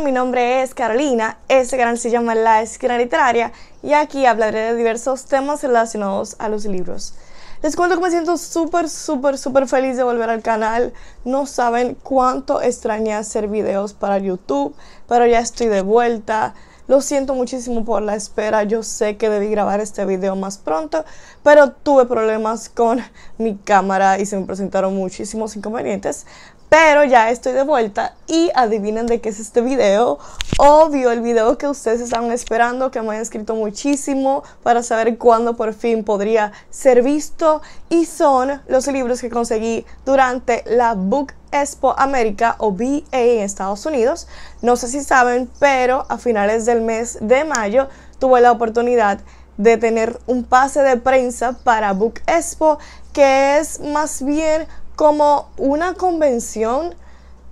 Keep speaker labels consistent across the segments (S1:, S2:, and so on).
S1: Mi nombre es Carolina, este canal se llama La Esquina Literaria y aquí hablaré de diversos temas relacionados a los libros. Les cuento que me siento súper, súper, súper feliz de volver al canal. No saben cuánto extrañé hacer videos para YouTube, pero ya estoy de vuelta. Lo siento muchísimo por la espera. Yo sé que debí grabar este video más pronto, pero tuve problemas con mi cámara y se me presentaron muchísimos inconvenientes. Pero ya estoy de vuelta y adivinen de qué es este video. Obvio, el video que ustedes estaban esperando, que me han escrito muchísimo para saber cuándo por fin podría ser visto. Y son los libros que conseguí durante la Book Expo América o BA en Estados Unidos. No sé si saben, pero a finales del mes de mayo tuve la oportunidad de tener un pase de prensa para Book Expo, que es más bien como una convención,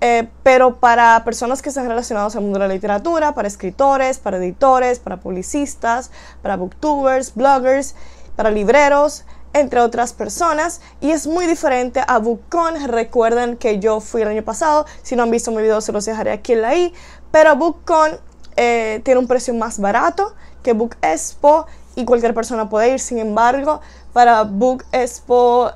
S1: eh, pero para personas que están relacionadas al mundo de la literatura, para escritores, para editores, para publicistas, para booktubers, bloggers, para libreros, entre otras personas y es muy diferente a BookCon. Recuerden que yo fui el año pasado, si no han visto mi video se los dejaré aquí en la i, pero BookCon eh, tiene un precio más barato que Book Expo y cualquier persona puede ir, sin embargo, para Book Expo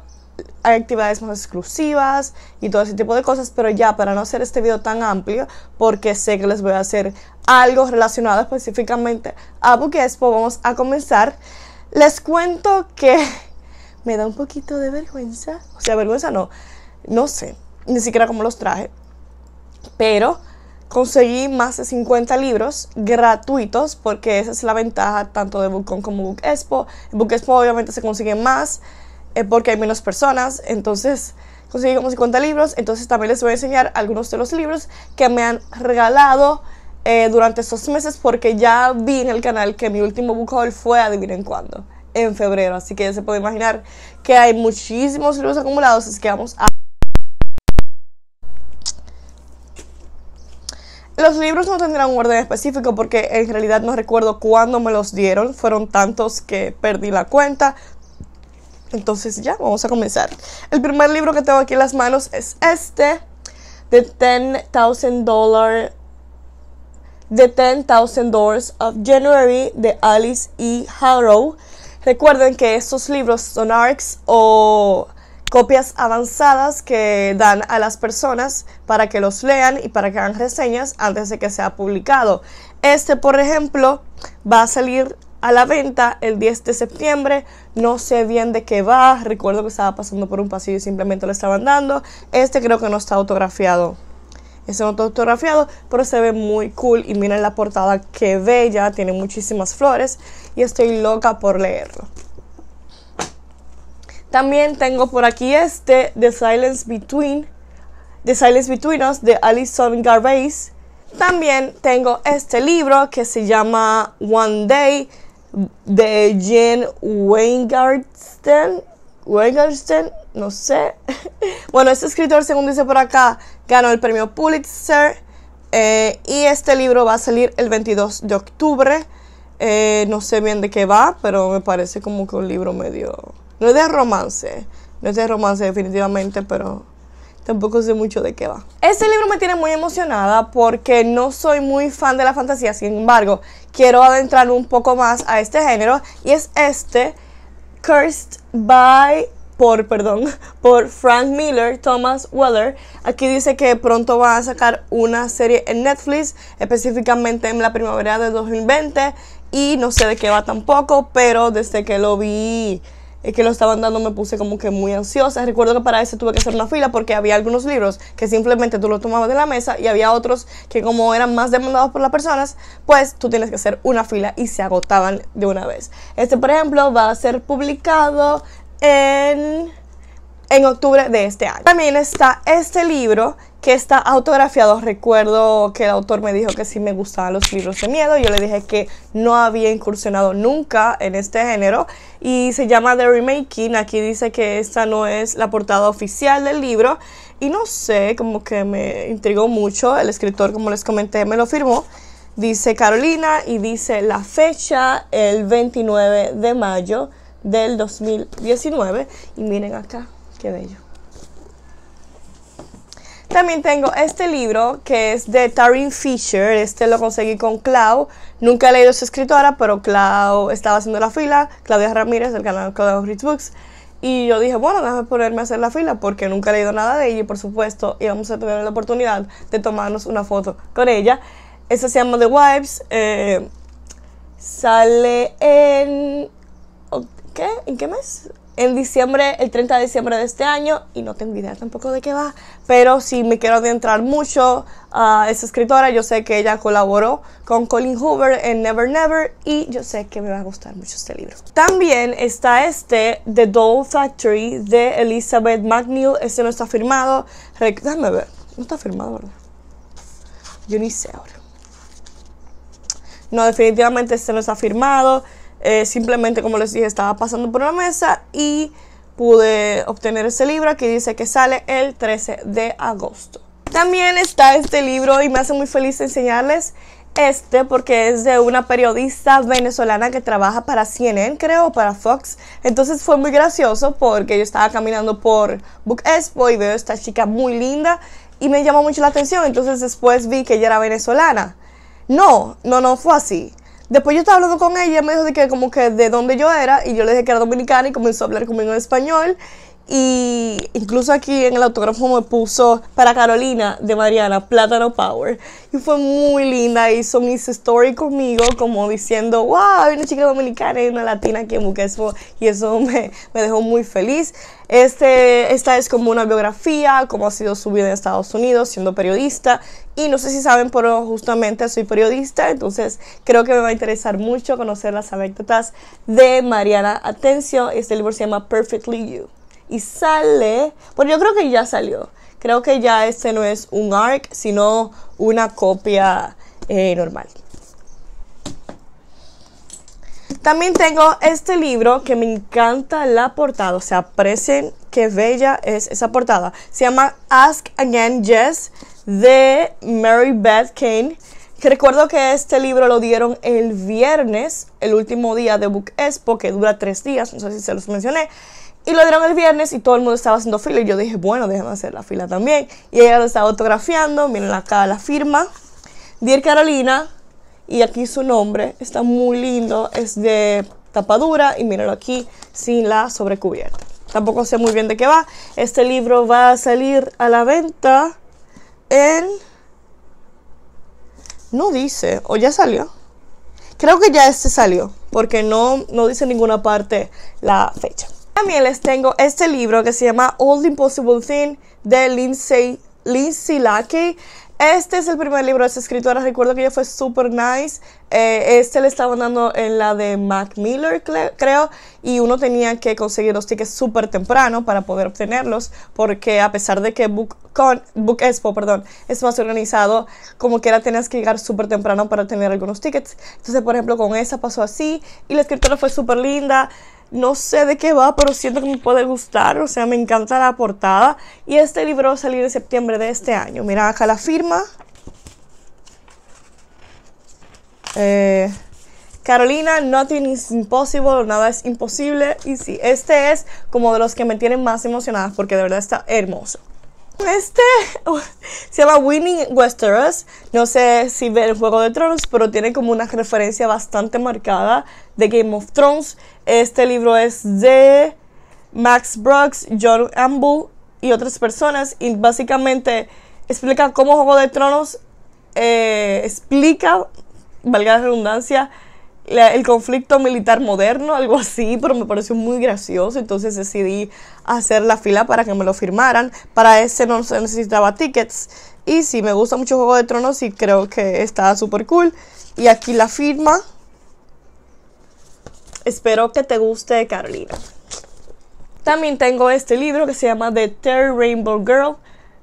S1: hay actividades más exclusivas y todo ese tipo de cosas, pero ya para no hacer este video tan amplio, porque sé que les voy a hacer algo relacionado específicamente a book expo vamos a comenzar. Les cuento que me da un poquito de vergüenza, o sea, vergüenza no, no sé, ni siquiera cómo los traje, pero conseguí más de 50 libros gratuitos, porque esa es la ventaja tanto de Bookcon como Book Expo. En Book Expo obviamente se consiguen más, porque hay menos personas, entonces conseguí como 50 libros, entonces también les voy a enseñar algunos de los libros que me han regalado eh, durante estos meses porque ya vi en el canal que mi último book haul fue adivinen cuándo, en febrero, así que ya se puede imaginar que hay muchísimos libros acumulados, así que vamos a... Los libros no tendrán un orden específico porque en realidad no recuerdo cuándo me los dieron. Fueron tantos que perdí la cuenta. Entonces ya, vamos a comenzar. El primer libro que tengo aquí en las manos es este, The $10,000 Dollar The Thousand of January de Alice E. Harrow. Recuerden que estos libros son ARCs o copias avanzadas que dan a las personas para que los lean y para que hagan reseñas antes de que sea publicado. Este, por ejemplo, va a salir a la venta el 10 de septiembre. No sé bien de qué va. Recuerdo que estaba pasando por un pasillo y simplemente lo estaban dando. Este creo que no está autografiado. Este no está autografiado, pero se ve muy cool. Y miren la portada, que bella. Tiene muchísimas flores. Y estoy loca por leerlo. También tengo por aquí este, The Silence Between. The Silence Between Us, de Alison Garveys. También tengo este libro que se llama One Day de Jen Weingarten. Weingarten, no sé. bueno, este escritor, según dice por acá, ganó el premio Pulitzer. Eh, y este libro va a salir el 22 de octubre. Eh, no sé bien de qué va, pero me parece como que un libro medio... No es de romance, no es de romance definitivamente, pero tampoco sé mucho de qué va. Este libro me tiene muy emocionada porque no soy muy fan de la fantasía, sin embargo, quiero adentrar un poco más a este género y es este, Cursed by por, perdón, por Frank Miller, Thomas Weller. Aquí dice que pronto va a sacar una serie en Netflix, específicamente en la primavera de 2020. Y no sé de qué va tampoco, pero desde que lo vi que lo estaban dando me puse como que muy ansiosa. Recuerdo que para ese tuve que hacer una fila porque había algunos libros que simplemente tú los tomabas de la mesa y había otros que como eran más demandados por las personas, pues tú tienes que hacer una fila y se agotaban de una vez. Este, por ejemplo, va a ser publicado en en octubre de este año. También está este libro que está autografiado. Recuerdo que el autor me dijo que sí me gustaban los libros de miedo. Yo le dije que no había incursionado nunca en este género. Y se llama The Remaking. Aquí dice que esta no es la portada oficial del libro. Y no sé, como que me intrigó mucho. El escritor, como les comenté, me lo firmó. Dice Carolina y dice la fecha el 29 de mayo del 2019. Y miren acá, Qué bello. También tengo este libro que es de Taryn Fisher. Este lo conseguí con Clau. Nunca he leído su escritora, pero Clau estaba haciendo la fila. Claudia Ramírez del canal Claudia Rich Books. Y yo dije, bueno, déjame ponerme a hacer la fila porque nunca he leído nada de ella y por supuesto íbamos a tener la oportunidad de tomarnos una foto con ella. Esta se llama The Wives. Eh, sale en... ¿Qué? ¿En qué mes? en diciembre, el 30 de diciembre de este año, y no tengo idea tampoco de qué va, pero si me quiero adentrar mucho a esa escritora, yo sé que ella colaboró con Colin Hoover en Never Never, y yo sé que me va a gustar mucho este libro. También está este, The Doll Factory, de Elizabeth McNeil, este no está firmado, déjame ver, no está firmado, ¿verdad? Yo ni sé ahora. No, definitivamente este no está firmado. Eh, simplemente, como les dije, estaba pasando por una mesa y pude obtener ese libro. que dice que sale el 13 de agosto. También está este libro y me hace muy feliz enseñarles este porque es de una periodista venezolana que trabaja para CNN, creo, para Fox. Entonces fue muy gracioso porque yo estaba caminando por Book Expo y veo esta chica muy linda y me llamó mucho la atención. Entonces después vi que ella era venezolana. No, no, no fue así. Después yo estaba hablando con ella, me dijo de que como que de dónde yo era y yo le dije que era dominicana y comenzó a hablar conmigo en español. Y incluso aquí en el autógrafo me puso para Carolina de Mariana, Plátano Power. Y fue muy linda, hizo mis story conmigo como diciendo, wow, hay una chica dominicana y una latina aquí en Buquespo. Y eso me, me, dejó muy feliz. Este, esta es como una biografía, cómo ha sido su vida en Estados Unidos siendo periodista y no sé si saben, pero justamente soy periodista, entonces creo que me va a interesar mucho conocer las anécdotas de Mariana Atencio. Este libro se llama Perfectly You. Y sale, bueno, yo creo que ya salió. Creo que ya este no es un ARC, sino una copia eh, normal. También tengo este libro que me encanta la portada. O sea, aprecien qué bella es esa portada. Se llama Ask Again Yes de Mary Beth Kane. Que recuerdo que este libro lo dieron el viernes, el último día de Book Expo, que dura tres días, no sé si se los mencioné. Y lo dieron el viernes y todo el mundo estaba haciendo fila. Y yo dije, bueno, déjenme hacer la fila también. Y ella lo estaba autografiando. Miren acá la firma. Dear Carolina, y aquí su nombre está muy lindo, es de tapadura y míralo aquí sin la sobrecubierta. Tampoco sé muy bien de qué va. Este libro va a salir a la venta en... No dice, o ya salió. Creo que ya este salió, porque no, no dice en ninguna parte la fecha. También les tengo este libro que se llama All the Impossible Thing de Lindsay, Lindsay Lackey. Este es el primer libro de esta escritora. Recuerdo que ella fue super nice. Eh, este le estaban dando en la de Mac Miller, creo. Y uno tenía que conseguir los tickets súper temprano para poder obtenerlos. Porque a pesar de que Book, Con, Book Expo perdón, es más organizado, como que era tenías que llegar súper temprano para tener algunos tickets. Entonces, por ejemplo, con esa pasó así. Y la escritora fue súper linda. No sé de qué va, pero siento que me puede gustar. O sea, me encanta la portada. Y este libro va a salir en septiembre de este año. Mira acá la firma. Eh, Carolina, nothing is impossible, nada es imposible. Y sí, este es como de los que me tienen más emocionadas porque de verdad está hermoso. Este se llama Winning Westeros. No sé si ve el Juego de Tronos, pero tiene como una referencia bastante marcada de Game of Thrones. Este libro es de Max Brooks, John Amble y otras personas. Y básicamente explica cómo Juego de Tronos eh, explica, valga la redundancia, el conflicto militar moderno, algo así, pero me pareció muy gracioso. Entonces decidí hacer la fila para que me lo firmaran. Para ese no se necesitaba tickets. Y sí, me gusta mucho Juego de Tronos y creo que está súper cool. Y aquí la firma Espero que te guste, Carolina. También tengo este libro que se llama The Terry Rainbow Girl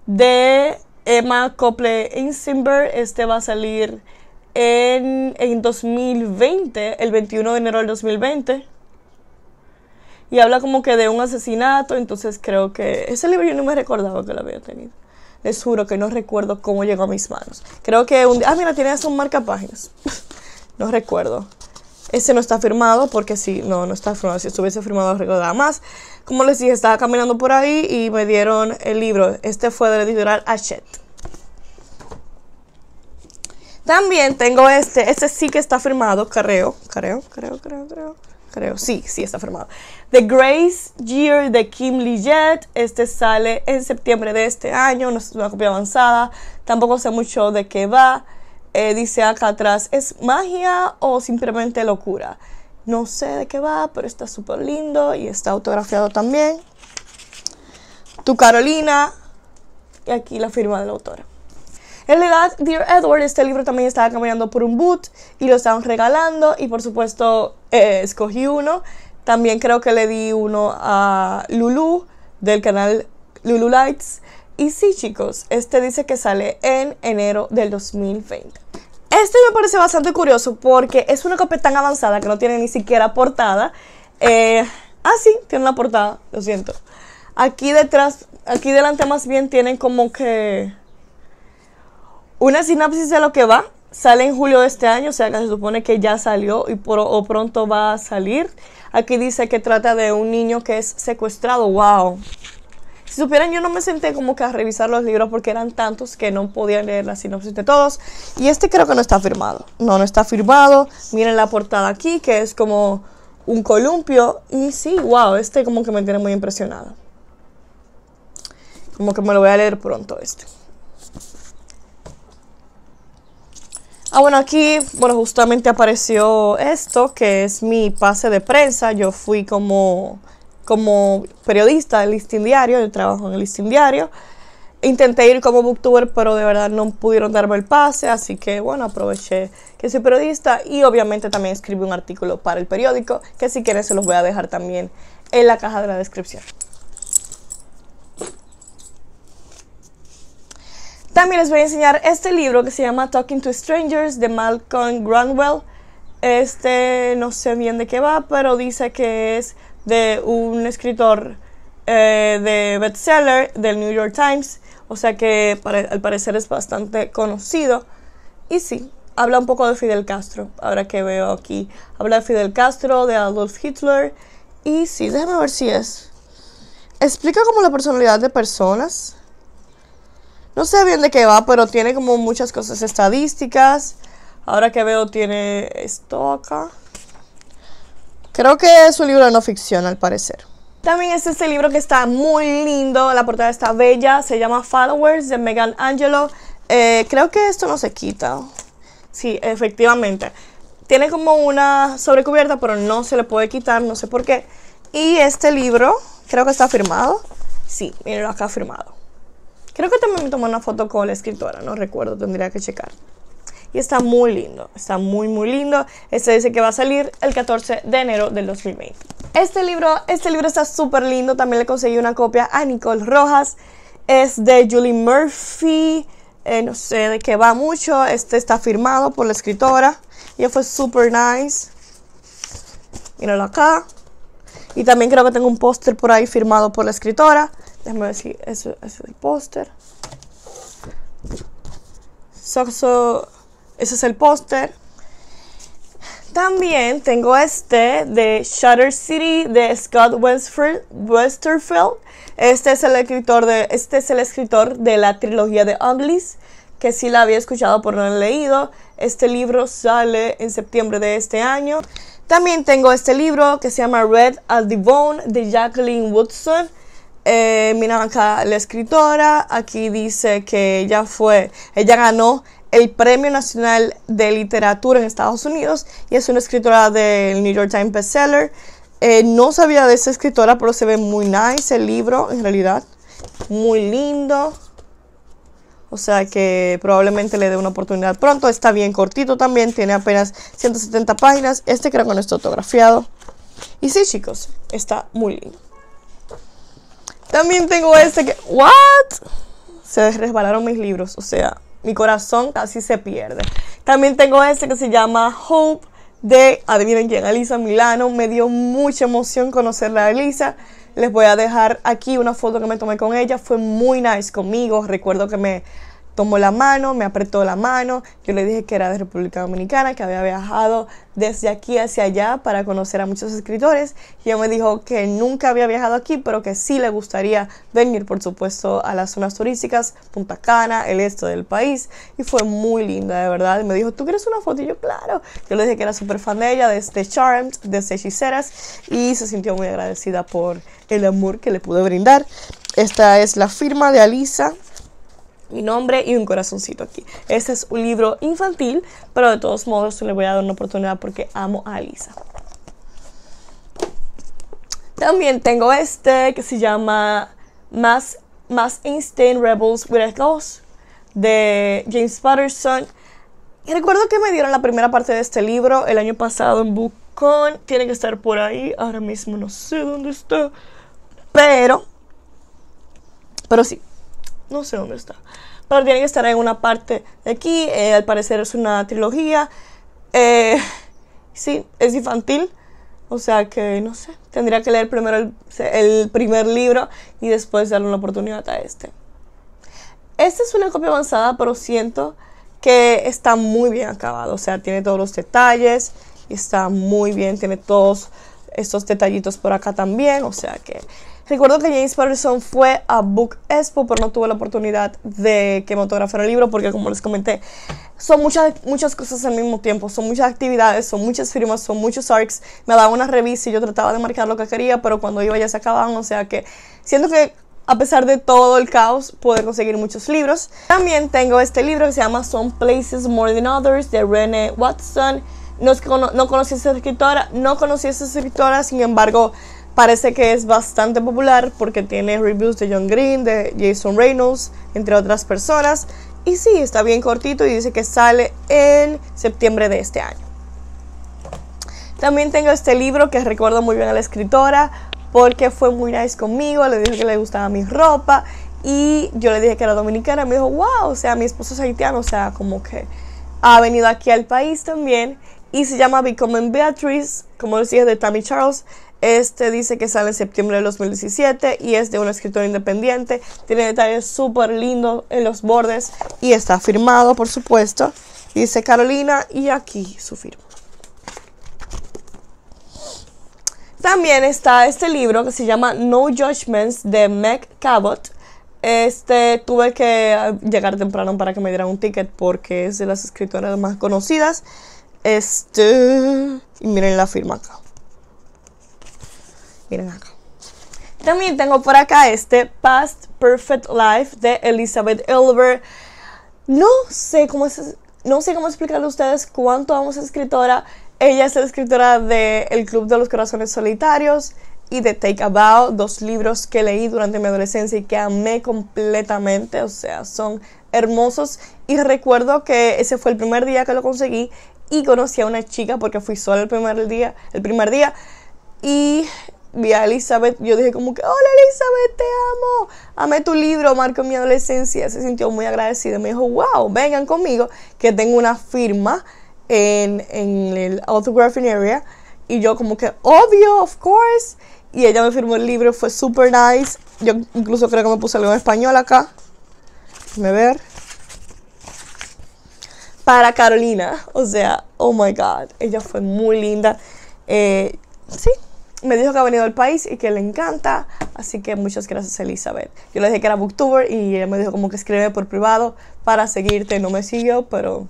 S1: de Emma Cople Insenberg. Este va a salir en, 2020, el 21 de enero del 2020 y habla como que de un asesinato, entonces creo que ese libro yo no me recordaba que lo había tenido. Les juro que no recuerdo cómo llegó a mis manos. Creo que un día... Ah, mira, tiene hasta un marcapáginas. no recuerdo. Ese no está firmado porque si no, no está firmado. Si estuviese firmado, recordaba más. Como les dije, estaba caminando por ahí y me dieron el libro. Este fue del editorial Hachette. También tengo este, este sí que está firmado, creo, creo, creo, creo, creo, creo, sí, sí está firmado. The Grace Year de Kim Liget, este sale en septiembre de este año, no es una copia avanzada, tampoco sé mucho de qué va. Eh, dice acá atrás, ¿es magia o simplemente locura? No sé de qué va, pero está súper lindo y está autografiado también. Tu Carolina, y aquí la firma del autor. En realidad, Dear Edward, este libro también estaba caminando por un boot y lo estaban regalando y por supuesto eh, escogí uno. También creo que le di uno a Lulu del canal Lulu Lights. Y sí, chicos, este dice que sale en enero del 2020. Este me parece bastante curioso porque es una copia tan avanzada que no tiene ni siquiera portada. Eh, ah, sí, tiene una portada, lo siento. Aquí detrás, aquí delante más bien tienen como que una sinapsis de lo que va. Sale en julio de este año, o sea que se supone que ya salió y por, o pronto va a salir. Aquí dice que trata de un niño que es secuestrado. ¡Wow! Si supieran, yo no me senté como que a revisar los libros porque eran tantos que no podía leer la sinopsis de todos. Y este creo que no está firmado. No, no está firmado. Miren la portada aquí, que es como un columpio. Y sí, wow, este como que me tiene muy impresionada. Como que me lo voy a leer pronto este. Ah, bueno, aquí, bueno, justamente apareció esto, que es mi pase de prensa. Yo fui como como periodista del Listing diario, yo trabajo en el listín diario. Intenté ir como booktuber, pero de verdad no pudieron darme el pase, así que bueno, aproveché que soy periodista y obviamente también escribí un artículo para el periódico, que si quieren se los voy a dejar también en la caja de la descripción. También les voy a enseñar este libro que se llama Talking to Strangers de Malcolm Granwell. Este no sé bien de qué va, pero dice que es de un escritor eh, de bestseller del New York Times, o sea que al parecer es bastante conocido. Y sí, habla un poco de Fidel Castro, ahora que veo aquí. Habla de Fidel Castro, de Adolf Hitler. Y sí, déjame ver si es. Explica como la personalidad de personas. No sé bien de qué va, pero tiene como muchas cosas estadísticas. Ahora que veo tiene esto acá. Creo que es un libro de no ficción, al parecer. También es este libro que está muy lindo, la portada está bella, se llama Followers de Megan Angelo. Eh, creo que esto no se quita. Sí, efectivamente. Tiene como una sobrecubierta, pero no se le puede quitar, no sé por qué. Y este libro, creo que está firmado. Sí, mirenlo acá firmado. Creo que también me tomó una foto con la escritora, no recuerdo, tendría que checar y está muy lindo, está muy muy lindo. Este dice que va a salir el 14 de enero del 2020. Este libro, este libro está súper lindo, también le conseguí una copia a Nicole Rojas, es de Julie Murphy, eh, no sé de qué va mucho, este está firmado por la escritora, Y fue súper nice. Míralo acá. Y también creo que tengo un póster por ahí firmado por la escritora. Déjame ver si eso, es el póster. Soxo ese es el póster. También tengo este de Shutter City de Scott Westerfield. Este es el escritor de, este es el escritor de la trilogía de Uglies que sí la había escuchado por no haber leído. Este libro sale en septiembre de este año. También tengo este libro que se llama Red as the Bone de Jacqueline Woodson. Eh, mira acá la escritora. Aquí dice que ella fue, ella ganó el Premio Nacional de Literatura en Estados Unidos y es una escritora del New York Times bestseller. Eh, no sabía de esa escritora, pero se ve muy nice el libro, en realidad. Muy lindo. O sea que probablemente le dé una oportunidad pronto. Está bien cortito también, tiene apenas 170 páginas. Este creo que no está autografiado. Y sí, chicos, está muy lindo. También tengo este que... ¿What? Se resbalaron mis libros, o sea, mi corazón casi se pierde. También tengo este que se llama Hope de, adivinen quién, Alisa Milano. Me dio mucha emoción conocerla a Alisa. Les voy a dejar aquí una foto que me tomé con ella. Fue muy nice conmigo. Recuerdo que me tomó la mano, me apretó la mano, yo le dije que era de República Dominicana, que había viajado desde aquí hacia allá para conocer a muchos escritores, y ella me dijo que nunca había viajado aquí, pero que sí le gustaría venir, por supuesto, a las zonas turísticas, Punta Cana, el este del país, y fue muy linda, de verdad, me dijo, ¿tú quieres una foto? Y yo, claro, yo le dije que era súper fan de ella, desde este Charms, desde este Hechiceras, y se sintió muy agradecida por el amor que le pude brindar. Esta es la firma de Alisa, mi nombre y un corazoncito aquí. Este es un libro infantil, pero de todos modos le voy a dar una oportunidad porque amo a Alisa. También tengo este que se llama Mass Más Einstein Rebels with Ghost de James Patterson. Y recuerdo que me dieron la primera parte de este libro el año pasado en BookCon. Tiene que estar por ahí. Ahora mismo no sé dónde está. Pero, pero sí, no sé dónde está. Pero tiene que estar en una parte de aquí. Eh, al parecer es una trilogía. Eh, sí, es infantil. O sea que, no sé, tendría que leer primero el, primer libro y después darle una oportunidad a este. Esta es una copia avanzada, pero siento que está muy bien acabado. O sea, tiene todos los detalles y está muy bien. Tiene todos estos detallitos por acá también. O sea que Recuerdo que James Patterson fue a Book Expo, pero no tuve la oportunidad de que me autografara el libro porque, como les comenté, son muchas, muchas cosas al mismo tiempo, son muchas actividades, son muchas firmas, son muchos arcs. Me daban una revista y yo trataba de marcar lo que quería, pero cuando iba ya se acababan, o sea que siento que a pesar de todo el caos, pude conseguir muchos libros. También tengo este libro que se llama Some Places More Than Others de Rene Watson. No, no conocí a esa escritora, no conocí a esa escritora, sin embargo, parece que es bastante popular porque tiene reviews de John Green, de Jason Reynolds, entre otras personas. Y sí, está bien cortito y dice que sale en septiembre de este año. También tengo este libro que recuerdo muy bien a la escritora porque fue muy nice conmigo, le dije que le gustaba mi ropa y yo le dije que era dominicana, me dijo, wow, o sea, mi esposo es haitiano, o sea, como que ha venido aquí al país también y se llama Becoming Beatrice, como les de Tammy Charles. Este dice que sale en septiembre de 2017 y es de un escritor independiente. Tiene detalles súper lindos en los bordes y está firmado, por supuesto. Dice Carolina y aquí su firma. También está este libro que se llama No Judgments de Meg Cabot. Este tuve que ah, llegar temprano para que me dieran un ticket porque es de las escritoras más conocidas. Este. Y miren la firma acá. Miren acá. También tengo por acá este Past Perfect Life de Elizabeth Elber. No sé cómo es, no sé cómo explicarle a ustedes cuánto amo a esa escritora. Ella es la escritora de El Club de los Corazones Solitarios y de Take about dos libros que leí durante mi adolescencia y que amé completamente, o sea, son hermosos. Y recuerdo que ese fue el primer día que lo conseguí y conocí a una chica porque fui sola el primer día, el primer día. Y vi a Elizabeth, yo dije como que, hola Elizabeth, te amo, amé tu libro, marco mi adolescencia, se sintió muy agradecida, me dijo, wow, vengan conmigo, que tengo una firma en, en el autographing area, y yo como que, obvio, of course, y ella me firmó el libro, fue super nice, yo incluso creo que me puse algo en español acá, déjame ver, para Carolina, o sea, oh my god, ella fue muy linda, eh, sí, me dijo que ha venido al país y que le encanta, así que muchas gracias Elizabeth. Yo le dije que era booktuber y ella me dijo como que escribe por privado para seguirte, no me siguió, pero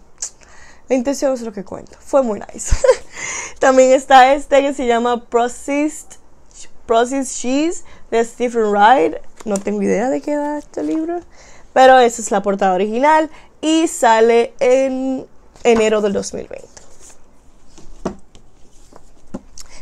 S1: la intención es lo que cuento. Fue muy nice. También está este que se llama Process Process Cheese de Stephen Wright. No tengo idea de qué va este libro, pero esa es la portada original y sale en enero del 2020.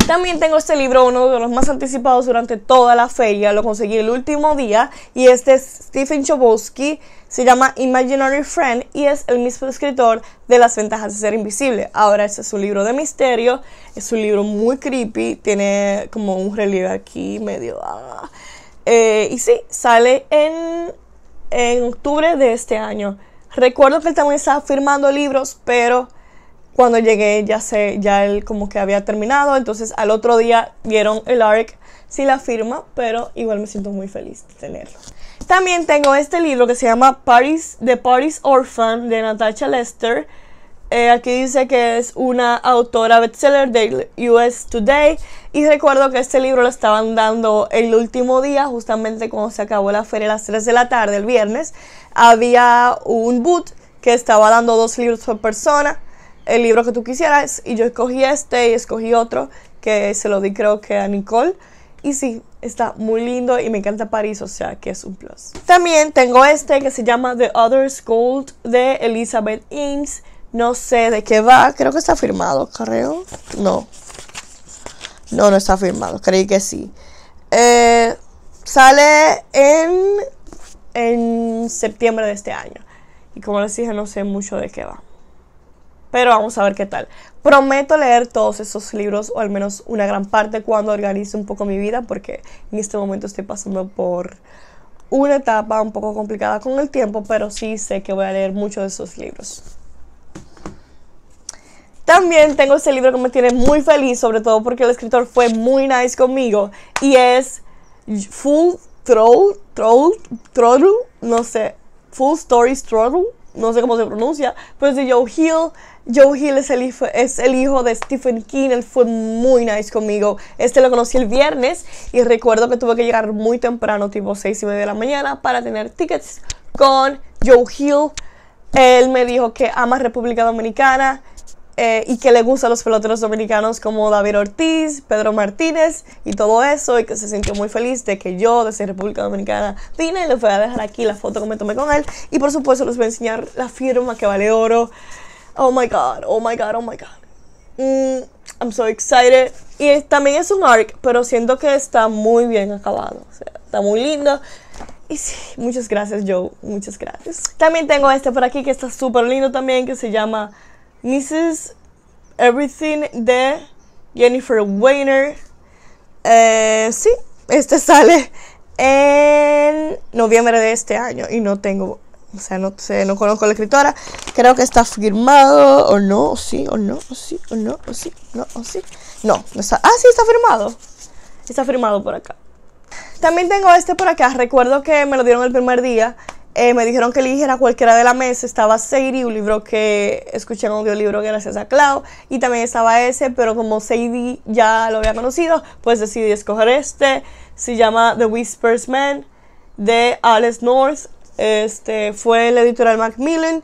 S1: También tengo este libro, uno de los más anticipados durante toda la feria. Lo conseguí el último día y este es Stephen Chbosky. Se llama Imaginary Friend y es el mismo escritor de Las ventajas de ser invisible. Ahora este es un libro de misterio, es un libro muy creepy, tiene como un relieve aquí medio... Ah. Eh, y sí, sale en, en octubre de este año. Recuerdo que él también estaba firmando libros, pero cuando llegué ya sé, ya él como que había terminado, entonces al otro día vieron el ARC sin la firma, pero igual me siento muy feliz de tenerlo. También tengo este libro que se llama Paris, The Paris Orphan de Natasha Lester. Eh, aquí dice que es una autora bestseller de US Today. Y recuerdo que este libro lo estaban dando el último día, justamente cuando se acabó la feria a las 3 de la tarde, el viernes. Había un boot que estaba dando dos libros por persona el libro que tú quisieras. Y yo escogí este y escogí otro que se lo di creo que a Nicole. Y sí, está muy lindo y me encanta París, o sea que es un plus. También tengo este que se llama The Other's Gold de Elizabeth Ames. No sé de qué va, creo que está firmado, creo. No. No, no está firmado, creí que sí. Eh, sale en, en septiembre de este año. Y como les dije, no sé mucho de qué va pero vamos a ver qué tal. Prometo leer todos esos libros, o al menos una gran parte, cuando organice un poco mi vida, porque en este momento estoy pasando por una etapa un poco complicada con el tiempo, pero sí sé que voy a leer muchos de esos libros. También tengo este libro que me tiene muy feliz, sobre todo porque el escritor fue muy nice conmigo, y es Full Troll, Troll, Troll, no sé, Full Stories Troll, no sé cómo se pronuncia, pero es de Joe Hill. Joe Hill es el, hijo, de Stephen King, él fue muy nice conmigo. Este lo conocí el viernes y recuerdo que tuve que llegar muy temprano, tipo 6 y media de la mañana, para tener tickets con Joe Hill. Él me dijo que ama República Dominicana eh, y que le gustan los peloteros dominicanos como David Ortiz, Pedro Martínez y todo eso, y que se sintió muy feliz de que yo desde República Dominicana vine y les voy a dejar aquí la foto que me tomé con él. Y por supuesto les voy a enseñar la firma que vale oro. Oh my god, oh my god, oh my god. Mm, I'm so excited. Y también es un arc, pero siento que está muy bien acabado. O sea, está muy lindo. Y sí, muchas gracias, Joe. Muchas gracias. También tengo este por aquí que está súper lindo también, que se llama Mrs. Everything de Jennifer Weiner. Eh, sí, este sale en noviembre de este año y no tengo o sea, no sé, no conozco a la escritora. Creo que está firmado, o no, o sí, o no, o sí, o no, o sí, no, o sí. No, no está. Ah, sí, está firmado. Está firmado por acá. También tengo este por acá. Recuerdo que me lo dieron el primer día. Eh, me dijeron que eligiera cualquiera de la mesa. Estaba Sadie, un libro que escuché en audiolibro gracias a Clau. Y también estaba ese, pero como Sadie ya lo había conocido, pues decidí escoger este. Se llama The Whispers Man de Alice North. Este, fue el la editorial Macmillan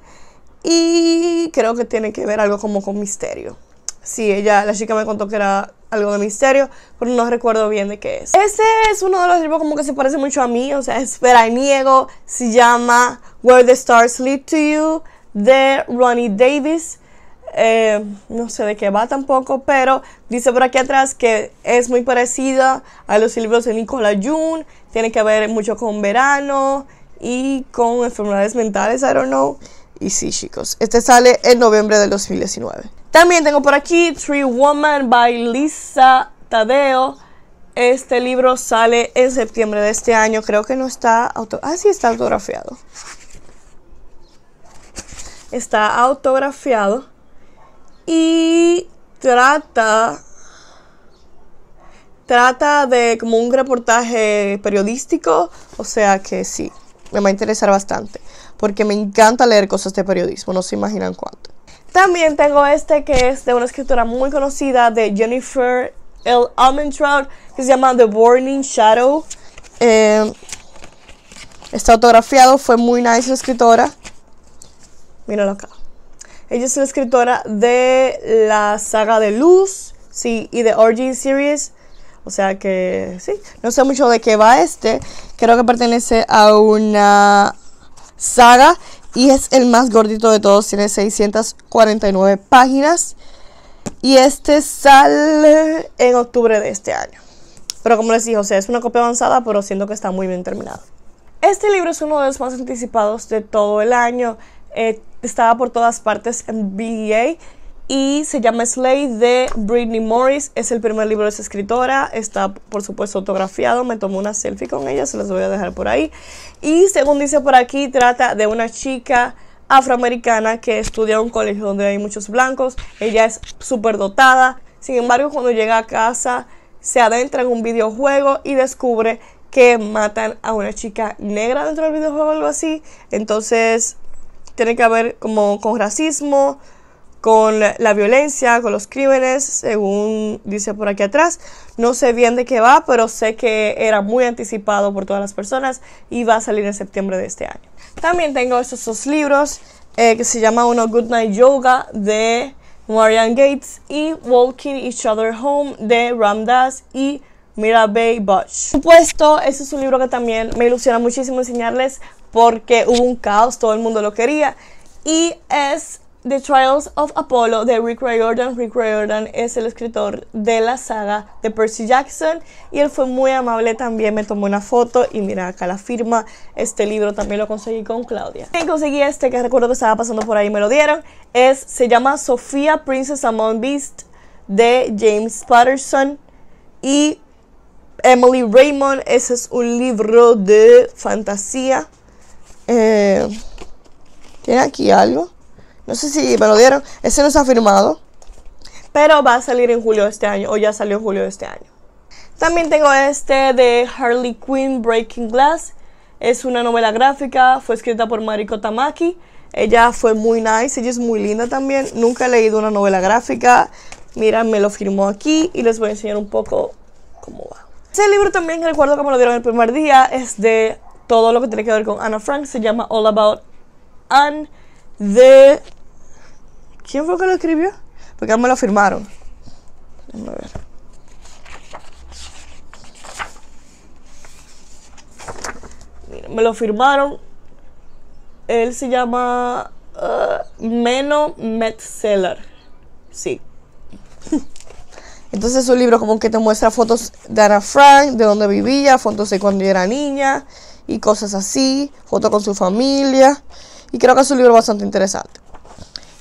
S1: y creo que tiene que ver algo como con misterio. Sí, ella, la chica me contó que era algo de misterio, pero no recuerdo bien de qué es. Ese es uno de los libros como que se parece mucho a mí, o sea, espera, niego, se llama Where the Stars Lead to You de Ronnie Davis. Eh, no sé de qué va tampoco, pero dice por aquí atrás que es muy parecida a los libros de Nicola June, tiene que ver mucho con verano y con enfermedades mentales, I don't know. Y sí, chicos, este sale en noviembre del 2019. También tengo por aquí Three Woman by Lisa Tadeo. Este libro sale en septiembre de este año. Creo que no está auto Ah, sí, está autografiado. Está autografiado. Y trata. Trata de como un reportaje periodístico. O sea que sí, me va a interesar bastante, porque me encanta leer cosas de periodismo, no se imaginan cuánto. También tengo este que es de una escritora muy conocida de Jennifer L. Almentrout, que se llama The Warning Shadow. Eh, está autografiado, fue muy nice la escritora. Míralo acá. Ella es la escritora de la saga de Luz, sí, y de Origin Series. O sea que sí, no sé mucho de qué va este. Creo que pertenece a una saga y es el más gordito de todos. Tiene 649 páginas. Y este sale en octubre de este año. Pero como les dije, o sea, es una copia avanzada, pero siento que está muy bien terminado. Este libro es uno de los más anticipados de todo el año. Eh, estaba por todas partes en BEA y se llama Slay de Britney Morris. Es el primer libro de esa escritora. Está, por supuesto, autografiado. Me tomé una selfie con ella, se las voy a dejar por ahí. Y según dice por aquí, trata de una chica afroamericana que estudia en un colegio donde hay muchos blancos. Ella es súper dotada. Sin embargo, cuando llega a casa, se adentra en un videojuego y descubre que matan a una chica negra dentro del videojuego algo así. Entonces, tiene que ver como con racismo, con la violencia, con los crímenes, según dice por aquí atrás. No sé bien de qué va, pero sé que era muy anticipado por todas las personas y va a salir en septiembre de este año. También tengo estos dos libros eh, que se llama uno Good Night Yoga de Marianne Gates y Walking Each Other Home de Ramdas y Mirabe Butch. Por supuesto, este es un libro que también me ilusiona muchísimo enseñarles porque hubo un caos, todo el mundo lo quería y es The Trials of Apollo de Rick Riordan. Rick Riordan es el escritor de la saga de Percy Jackson y él fue muy amable también, me tomó una foto y mira acá la firma. Este libro también lo conseguí con Claudia. También conseguí este que recuerdo que estaba pasando por ahí, me lo dieron. Es, se llama Sofía Princess Among Beasts de James Patterson y Emily Raymond. Ese es un libro de fantasía. Eh, ¿Tiene aquí algo? No sé si me lo dieron. Ese no ha firmado. Pero va a salir en julio de este año. O ya salió en julio de este año. También tengo este de Harley Quinn Breaking Glass. Es una novela gráfica. Fue escrita por Mariko Tamaki. Ella fue muy nice. Ella es muy linda también. Nunca he leído una novela gráfica. Mira, me lo firmó aquí. Y les voy a enseñar un poco cómo va. Ese libro también recuerdo que lo dieron el primer día. Es de todo lo que tiene que ver con Anna Frank. Se llama All About Anne de ¿Quién fue que lo escribió? Porque él me lo firmaron. Mira, me lo firmaron. Él se llama uh, Meno Metzeler. Sí. Entonces es un libro como que te muestra fotos de Ana Frank, de dónde vivía, fotos de cuando era niña y cosas así, fotos con su familia. Y creo que es un libro bastante interesante.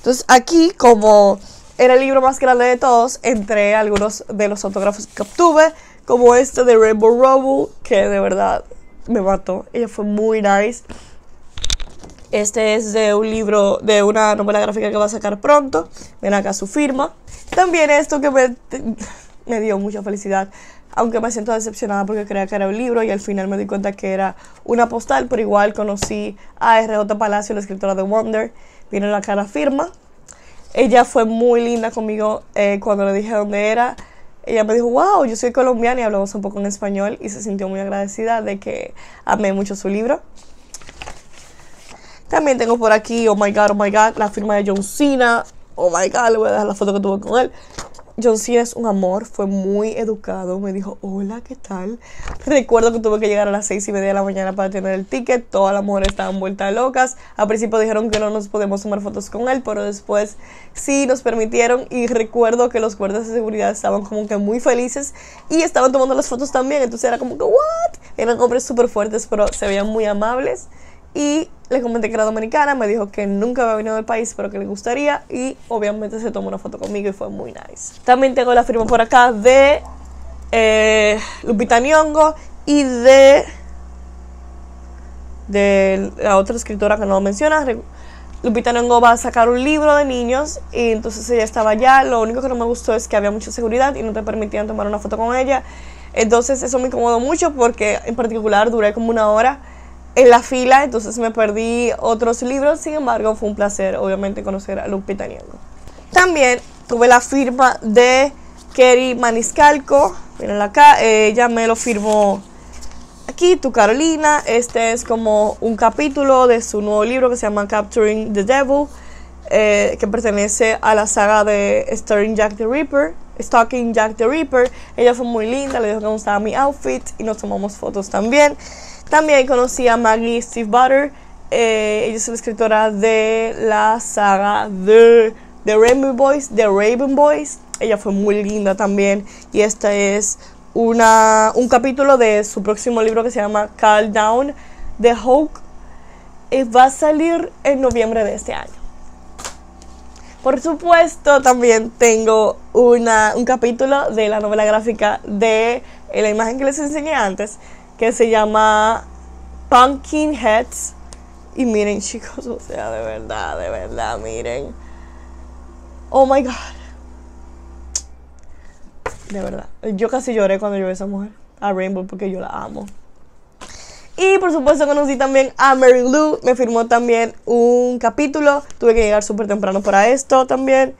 S1: Entonces aquí, como era el libro más grande de todos, entré algunos de los autógrafos que obtuve, como este de Rainbow Rowell, que de verdad me mató. Ella fue muy nice. Este es de un libro, de una novela gráfica que va a sacar pronto. Ven acá su firma. También esto que me, me dio mucha felicidad aunque me siento decepcionada porque creía que era un libro y al final me di cuenta que era una postal, pero igual conocí a RJ Palacio, la escritora de Wonder tiene la cara firma. Ella fue muy linda conmigo eh, cuando le dije dónde era. Ella me dijo, wow, yo soy colombiana y hablamos un poco en español y se sintió muy agradecida de que amé mucho su libro. También tengo por aquí, oh my god, oh my god, la firma de John Cena. Oh my god, le voy a dejar la foto que tuve con él. John Cena es un amor, fue muy educado, me dijo, hola, ¿qué tal? Recuerdo que tuve que llegar a las seis y media de la mañana para tener el ticket, todas las mujeres estaban vuelta locas, al principio dijeron que no nos podemos tomar fotos con él, pero después sí nos permitieron y recuerdo que los guardias de seguridad estaban como que muy felices y estaban tomando las fotos también, entonces era como que, ¿what? Eran hombres súper fuertes, pero se veían muy amables. Y le comenté que era dominicana, me dijo que nunca había venido del país, pero que le gustaría. Y obviamente se tomó una foto conmigo y fue muy nice. También tengo la firma por acá de eh, Lupita Nyongo y de, de la otra escritora que no mencionas. Lupita Nyong'o va a sacar un libro de niños y entonces ella estaba allá. Lo único que no me gustó es que había mucha seguridad y no te permitían tomar una foto con ella. Entonces eso me incomodó mucho porque en particular duré como una hora en la fila, entonces me perdí otros libros, sin embargo fue un placer obviamente conocer a Lupita Nyong'o. También tuve la firma de Kerry Maniscalco, Mirenla acá, ella me lo firmó aquí, tu Carolina, este es como un capítulo de su nuevo libro que se llama Capturing the Devil, eh, que pertenece a la saga de Stirring Jack the Ripper, Stalking Jack the Ripper, ella fue muy linda, le dijo que me gustaba mi outfit y nos tomamos fotos también. También conocí a Maggie Steve Butter. Eh, ella es la escritora de la saga de The Rainbow Boys, The Raven Boys. Ella fue muy linda también. Y esta es una, un capítulo de su próximo libro que se llama Calm Down, The Hulk Y va a salir en noviembre de este año. Por supuesto, también tengo un capítulo de la novela gráfica de la imagen que les enseñé antes, que se llama Pumpkin Heads. Y miren, chicos, o sea, de verdad, de verdad, miren. Oh my God. De verdad. Yo casi lloré cuando yo vi a esa mujer, a Rainbow, porque yo la amo. Y por supuesto conocí también a Mary Lou. Me firmó también un capítulo. Tuve que llegar súper temprano para esto también.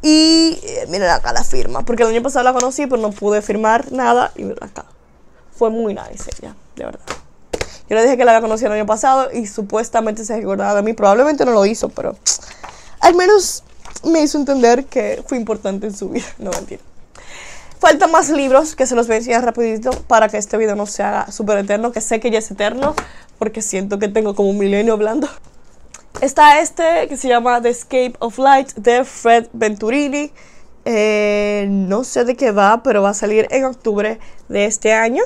S1: Y eh, miren acá la firma. Porque el año pasado la conocí, pero no pude firmar nada. Y miren acá fue muy nice ella, de verdad. Yo le dije que la había conocido el año pasado y supuestamente se recordaba de mí. Probablemente no lo hizo, pero al menos me hizo entender que fue importante en su vida. No mentira. Faltan más libros que se los voy a enseñar rapidito para que este video no sea haga súper eterno, que sé que ya es eterno, porque siento que tengo como un milenio hablando. Está este que se llama The Escape of Light de Fred Venturini. Eh, no sé de qué va, pero va a salir en octubre de este año.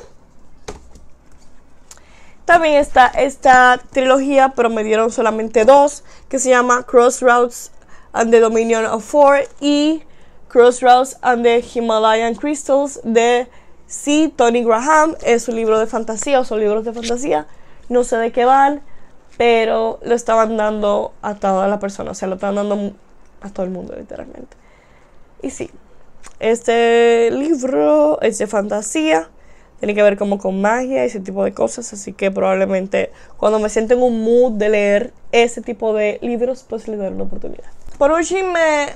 S1: También está esta trilogía, pero me dieron solamente dos, que se llama Crossroads and the Dominion of Four y Crossroads and the Himalayan Crystals de C. Tony Graham. Es un libro de fantasía, o son libros de fantasía. No sé de qué van, pero lo estaban dando a toda la persona, o sea, lo estaban dando a todo el mundo, literalmente. Y sí, este libro es de fantasía tiene que ver como con magia y ese tipo de cosas, así que probablemente cuando me siento en un mood de leer ese tipo de libros, pues le daré una oportunidad. Por último, me,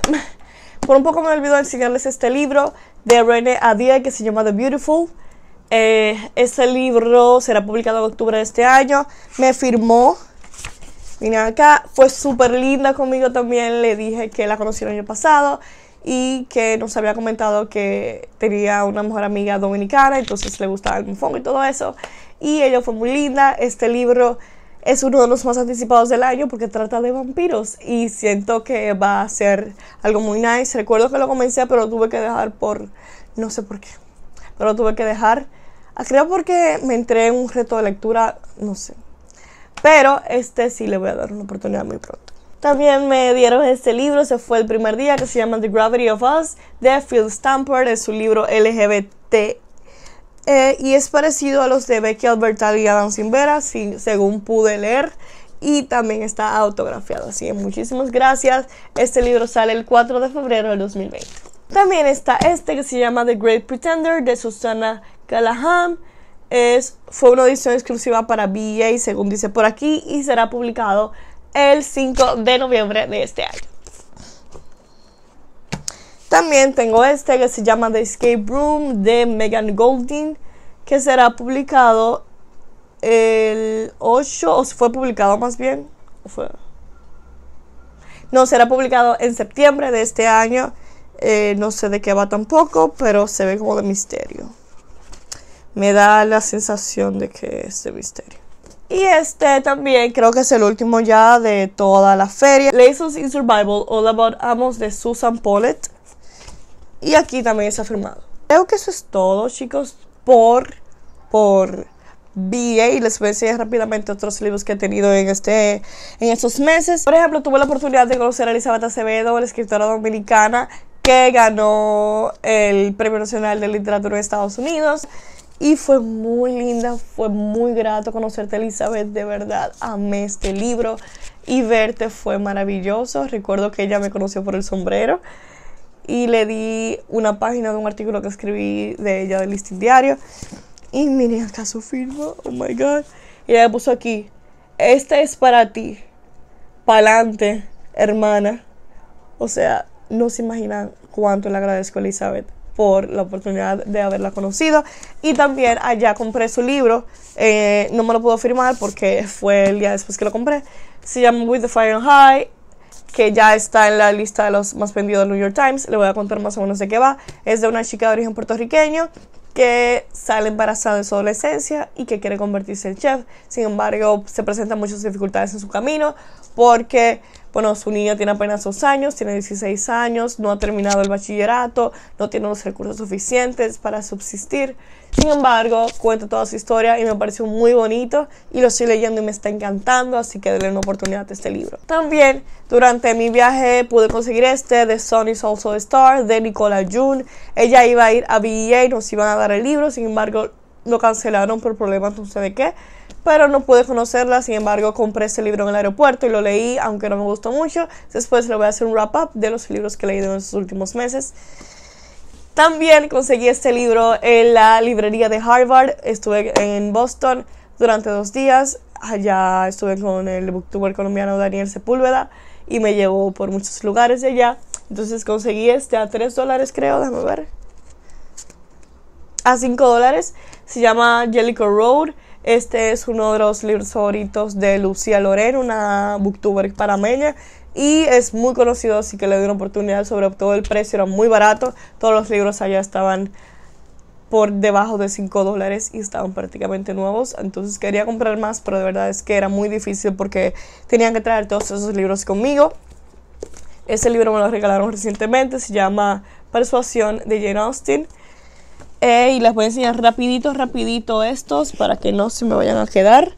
S1: por un poco me olvidó enseñarles este libro de Rene Adia que se llama The Beautiful. Eh, este libro será publicado en octubre de este año. Me firmó. Vine acá, fue súper linda conmigo también. Le dije que la conocí el año pasado y que nos había comentado que tenía una mejor amiga dominicana, entonces le gustaba el mofongo y todo eso. Y ella fue muy linda. Este libro es uno de los más anticipados del año porque trata de vampiros y siento que va a ser algo muy nice. Recuerdo que lo comencé, pero lo tuve que dejar por no sé por qué, pero lo tuve que dejar. Creo porque me entré en un reto de lectura, no sé. Pero este sí le voy a dar una oportunidad muy pronto. También me dieron este libro, se fue el primer día, que se llama The Gravity of Us, de Phil Stamper, es su libro LGBT. Eh, y es parecido a los de Becky Albertalli y Adam Sinvera, según pude leer. Y también está autografiado. Así que muchísimas gracias. Este libro sale el 4 de febrero de 2020. También está este que se llama The Great Pretender de Susana Callahan. Es, fue una edición exclusiva para y e según dice por aquí, y será publicado el 5 de noviembre de este año. También tengo este que se llama The Escape Room de Megan Golding, que será publicado el 8, o fue publicado más bien, no, será publicado en septiembre de este año. Eh, no sé de qué va tampoco, pero se ve como de misterio. Me da la sensación de que es de misterio. Y este también creo que es el último ya de toda la feria. Laces in Survival, All About Amos de Susan Pollett. Y aquí también está firmado. Creo que eso es todo, chicos, por, por Y les voy a enseñar rápidamente otros libros que he tenido en, este, en estos meses. Por ejemplo, tuve la oportunidad de conocer a Elizabeth Acevedo, la escritora dominicana, que ganó el Premio Nacional de Literatura de Estados Unidos y fue muy linda, fue muy grato conocerte Elizabeth, de verdad amé este libro y verte fue maravilloso. Recuerdo que ella me conoció por el sombrero y le di una página de un artículo que escribí de ella del listing diario. Y miren acá su firma, oh my god. Y ella puso aquí, este es para ti, pa'lante, hermana. O sea, no se imaginan cuánto le agradezco a Elizabeth por la oportunidad de haberla conocido. Y también allá compré su libro, eh, no me lo pudo firmar porque fue el día después que lo compré. Se llama With the Fire and High, que ya está en la lista de los más vendidos del New York Times. Le voy a contar más o menos de qué va. Es de una chica de origen puertorriqueño que sale embarazada en su adolescencia y que quiere convertirse en chef. Sin embargo, se presentan muchas dificultades en su camino porque bueno, su niña tiene apenas dos años, tiene 16 años, no ha terminado el bachillerato, no tiene los recursos suficientes para subsistir. Sin embargo, cuenta toda su historia y me pareció muy bonito y lo estoy leyendo y me está encantando, así que denle una oportunidad a este libro. También durante mi viaje pude conseguir este de Sun is Also a Star de Nicola June. Ella iba a ir a BEA y nos iban a dar el libro, sin embargo lo cancelaron por problemas no sé de qué pero no pude conocerla. Sin embargo, compré este libro en el aeropuerto y lo leí, aunque no me gustó mucho. Después le voy a hacer un wrap-up de los libros que he leído en los últimos meses. También conseguí este libro en la librería de Harvard. Estuve en Boston durante dos días. Allá estuve con el booktuber colombiano Daniel Sepúlveda y me llevó por muchos lugares de allá. Entonces conseguí este a 3 dólares, creo. Déjame ver. A 5 dólares. Se llama jellico Road. Este es uno de los libros favoritos de Lucía Loren, una booktuber panameña. Y es muy conocido, así que le di una oportunidad. Sobre todo el precio era muy barato. Todos los libros allá estaban por debajo de 5 dólares y estaban prácticamente nuevos. Entonces quería comprar más, pero de verdad es que era muy difícil porque tenían que traer todos esos libros conmigo. Ese libro me lo regalaron recientemente, se llama Persuasión de Jane Austen y les voy a enseñar rapidito, rapidito estos para que no se me vayan a quedar.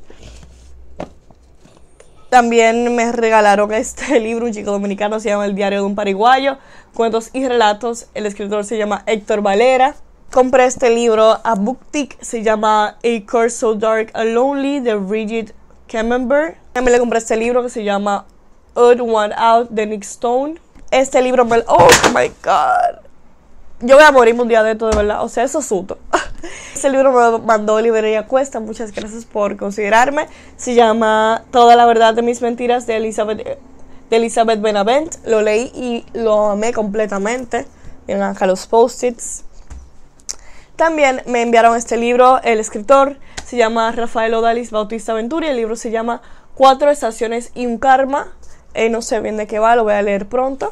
S1: También me regalaron este libro, un chico dominicano, se llama El diario de un Paraguayo, cuentos y relatos. El escritor se llama Héctor Valera. Compré este libro a Booktick, se llama A Curse So Dark and Lonely de Bridget Camembert. También le compré este libro que se llama Odd One Out de Nick Stone. Este libro me... ¡Oh, my God! yo voy a morir un día de esto, de verdad. O sea, eso es súper. Ese libro me lo mandó Librería Cuesta. Muchas gracias por considerarme. Se llama Toda la verdad de mis mentiras de Elizabeth, de Elizabeth Benavent. Lo leí y lo amé completamente. Miren acá los post-its. También me enviaron este libro, el escritor se llama Rafael Odalis Bautista Venturi, el libro se llama Cuatro estaciones y un karma. Eh, no sé bien de qué va, lo voy a leer pronto.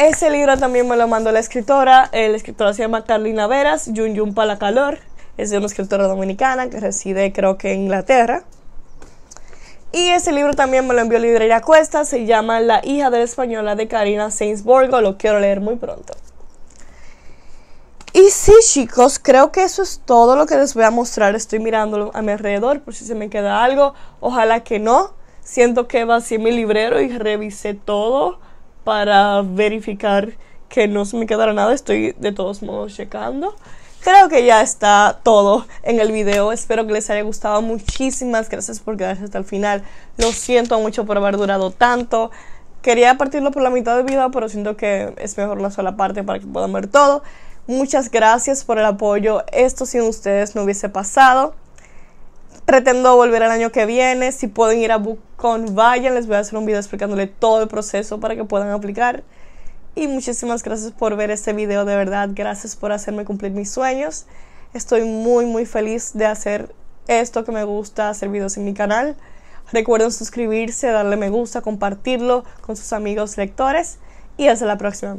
S1: Ese libro también me lo mandó la escritora. la escritora se llama Carlina Veras, Yun Yun calor Es de una escritora dominicana que reside creo que en Inglaterra. Y ese libro también me lo envió Librería Cuesta, se llama La hija de la española de Karina Borgo. lo quiero leer muy pronto. Y sí, chicos, creo que eso es todo lo que les voy a mostrar. Estoy mirándolo a mi alrededor por si se me queda algo. Ojalá que no. Siento que vacié mi librero y revisé todo para verificar que no se me quedara nada. Estoy de todos modos checando. Creo que ya está todo en el video. Espero que les haya gustado. Muchísimas gracias por quedarse hasta el final. Lo siento mucho por haber durado tanto. Quería partirlo por la mitad del video, pero siento que es mejor la sola parte para que puedan ver todo. Muchas gracias por el apoyo. Esto sin ustedes no hubiese pasado. Pretendo volver el año que viene. Si pueden ir a BookCon, vayan. Les voy a hacer un video explicándole todo el proceso para que puedan aplicar. Y muchísimas gracias por ver este video, de verdad. Gracias por hacerme cumplir mis sueños. Estoy muy, muy feliz de hacer esto que me gusta, hacer videos en mi canal. Recuerden suscribirse, darle me gusta, compartirlo con sus amigos lectores. Y hasta la próxima.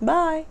S1: Bye.